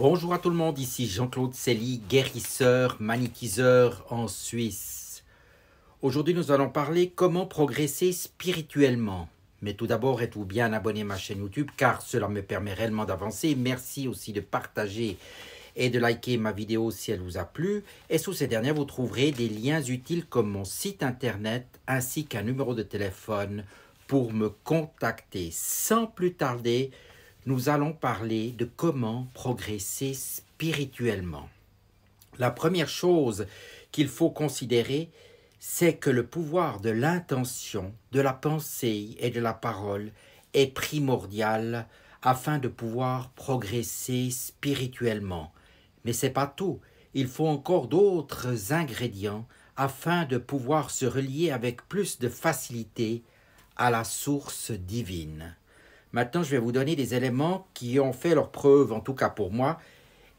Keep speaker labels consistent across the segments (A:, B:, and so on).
A: Bonjour à tout le monde, ici Jean-Claude Selye, guérisseur, magnétiseur en Suisse. Aujourd'hui, nous allons parler comment progresser spirituellement. Mais tout d'abord, êtes-vous bien abonné à ma chaîne YouTube car cela me permet réellement d'avancer. Merci aussi de partager et de liker ma vidéo si elle vous a plu. Et sous ces dernières, vous trouverez des liens utiles comme mon site internet ainsi qu'un numéro de téléphone pour me contacter. Sans plus tarder, nous allons parler de comment progresser spirituellement. La première chose qu'il faut considérer, c'est que le pouvoir de l'intention, de la pensée et de la parole est primordial afin de pouvoir progresser spirituellement. Mais ce n'est pas tout, il faut encore d'autres ingrédients afin de pouvoir se relier avec plus de facilité à la source divine. Maintenant, je vais vous donner des éléments qui ont fait leur preuve, en tout cas pour moi,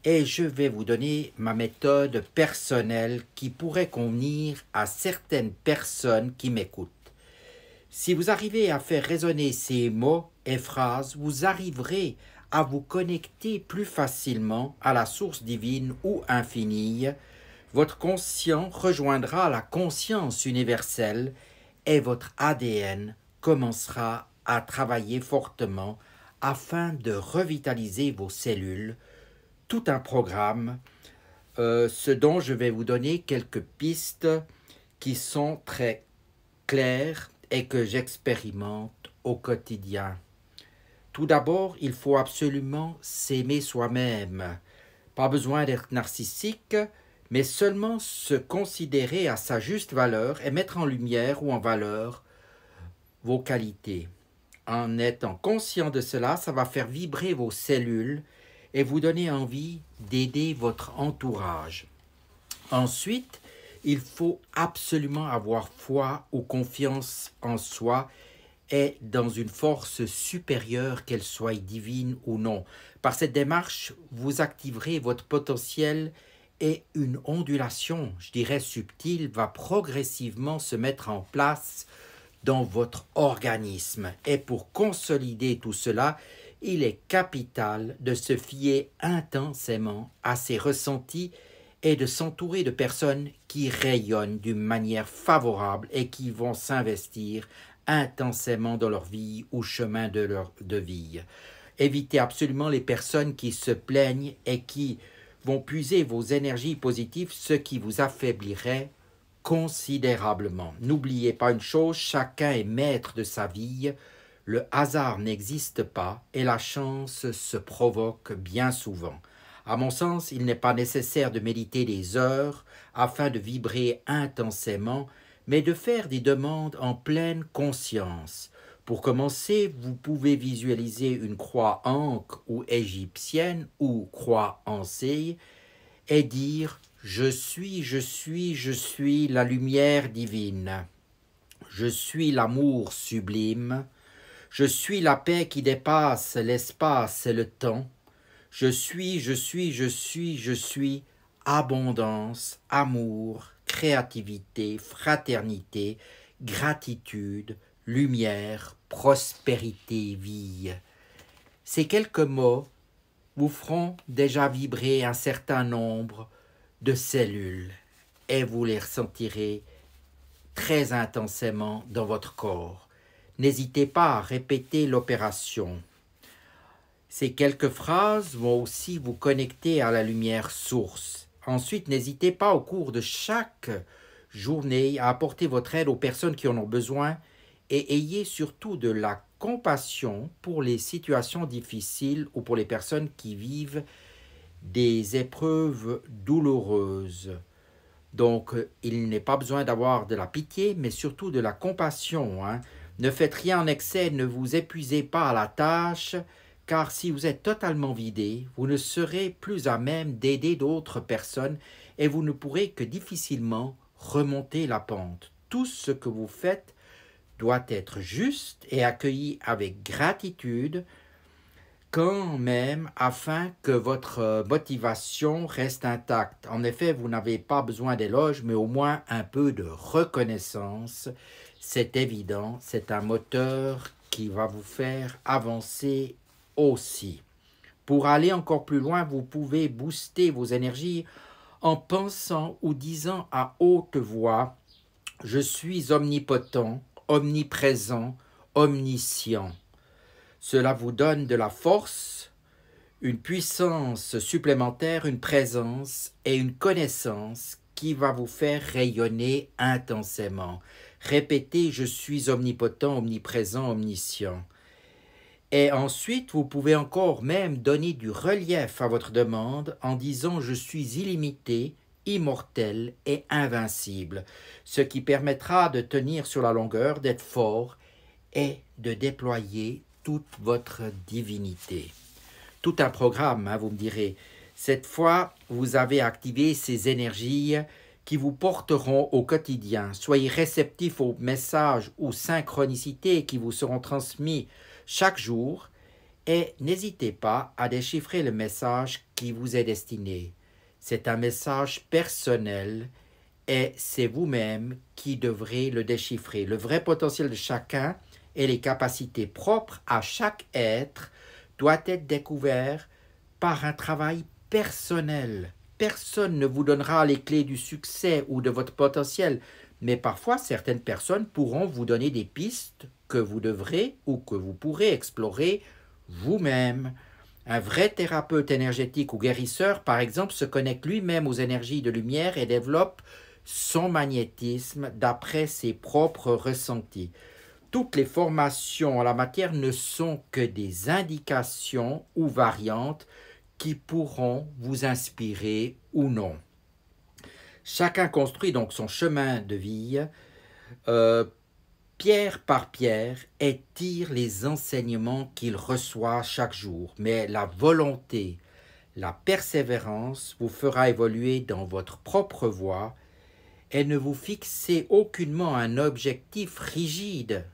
A: et je vais vous donner ma méthode personnelle qui pourrait convenir à certaines personnes qui m'écoutent. Si vous arrivez à faire résonner ces mots et phrases, vous arriverez à vous connecter plus facilement à la source divine ou infinie. Votre conscient rejoindra la conscience universelle et votre ADN commencera à travailler fortement afin de revitaliser vos cellules, tout un programme, euh, ce dont je vais vous donner quelques pistes qui sont très claires et que j'expérimente au quotidien. Tout d'abord, il faut absolument s'aimer soi-même. Pas besoin d'être narcissique, mais seulement se considérer à sa juste valeur et mettre en lumière ou en valeur vos qualités. En étant conscient de cela, ça va faire vibrer vos cellules et vous donner envie d'aider votre entourage. Ensuite, il faut absolument avoir foi ou confiance en soi et dans une force supérieure, qu'elle soit divine ou non. Par cette démarche, vous activerez votre potentiel et une ondulation, je dirais subtile, va progressivement se mettre en place dans votre organisme. Et pour consolider tout cela, il est capital de se fier intensément à ses ressentis et de s'entourer de personnes qui rayonnent d'une manière favorable et qui vont s'investir intensément dans leur vie ou chemin de leur de vie. Évitez absolument les personnes qui se plaignent et qui vont puiser vos énergies positives, ce qui vous affaiblirait considérablement. N'oubliez pas une chose, chacun est maître de sa vie, le hasard n'existe pas et la chance se provoque bien souvent. À mon sens, il n'est pas nécessaire de méditer des heures afin de vibrer intensément, mais de faire des demandes en pleine conscience. Pour commencer, vous pouvez visualiser une croix ankh ou égyptienne ou croix ancée et dire je suis, je suis, je suis la lumière divine. Je suis l'amour sublime. Je suis la paix qui dépasse l'espace et le temps. Je suis, je suis, je suis, je suis abondance, amour, créativité, fraternité, gratitude, lumière, prospérité, vie. Ces quelques mots vous feront déjà vibrer un certain nombre de cellules et vous les ressentirez très intensément dans votre corps. N'hésitez pas à répéter l'opération. Ces quelques phrases vont aussi vous connecter à la lumière source. Ensuite, n'hésitez pas au cours de chaque journée à apporter votre aide aux personnes qui en ont besoin et ayez surtout de la compassion pour les situations difficiles ou pour les personnes qui vivent des épreuves douloureuses. Donc, il n'est pas besoin d'avoir de la pitié, mais surtout de la compassion. Hein. Ne faites rien en excès, ne vous épuisez pas à la tâche, car si vous êtes totalement vidé, vous ne serez plus à même d'aider d'autres personnes et vous ne pourrez que difficilement remonter la pente. Tout ce que vous faites doit être juste et accueilli avec gratitude, quand même afin que votre euh, motivation reste intacte. En effet, vous n'avez pas besoin d'éloges, mais au moins un peu de reconnaissance. C'est évident, c'est un moteur qui va vous faire avancer aussi. Pour aller encore plus loin, vous pouvez booster vos énergies en pensant ou disant à haute voix « Je suis omnipotent, omniprésent, omniscient ». Cela vous donne de la force, une puissance supplémentaire, une présence et une connaissance qui va vous faire rayonner intensément. Répétez, je suis omnipotent, omniprésent, omniscient. Et ensuite, vous pouvez encore même donner du relief à votre demande en disant je suis illimité, immortel et invincible, ce qui permettra de tenir sur la longueur, d'être fort et de déployer toute votre divinité. Tout un programme, hein, vous me direz. Cette fois, vous avez activé ces énergies qui vous porteront au quotidien. Soyez réceptifs aux messages ou synchronicités qui vous seront transmis chaque jour et n'hésitez pas à déchiffrer le message qui vous est destiné. C'est un message personnel et c'est vous-même qui devrez le déchiffrer. Le vrai potentiel de chacun et les capacités propres à chaque être doivent être découvertes par un travail personnel. Personne ne vous donnera les clés du succès ou de votre potentiel, mais parfois certaines personnes pourront vous donner des pistes que vous devrez ou que vous pourrez explorer vous-même. Un vrai thérapeute énergétique ou guérisseur, par exemple, se connecte lui-même aux énergies de lumière et développe son magnétisme d'après ses propres ressentis toutes les formations en la matière ne sont que des indications ou variantes qui pourront vous inspirer ou non. Chacun construit donc son chemin de vie euh, pierre par pierre et tire les enseignements qu'il reçoit chaque jour. Mais la volonté, la persévérance vous fera évoluer dans votre propre voie et ne vous fixez aucunement un objectif rigide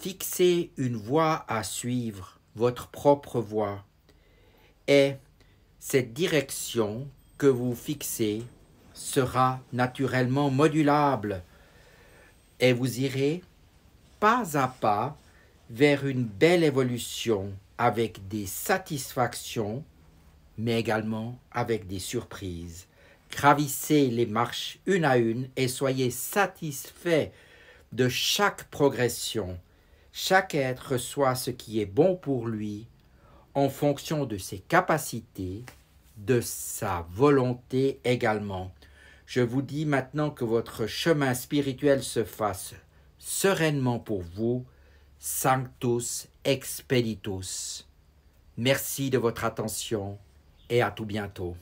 A: Fixez une voie à suivre, votre propre voie. Et cette direction que vous fixez sera naturellement modulable et vous irez pas à pas vers une belle évolution avec des satisfactions, mais également avec des surprises. Gravissez les marches une à une et soyez satisfait de chaque progression. Chaque être reçoit ce qui est bon pour lui en fonction de ses capacités, de sa volonté également. Je vous dis maintenant que votre chemin spirituel se fasse sereinement pour vous, Sanctus Expeditus. Merci de votre attention et à tout bientôt.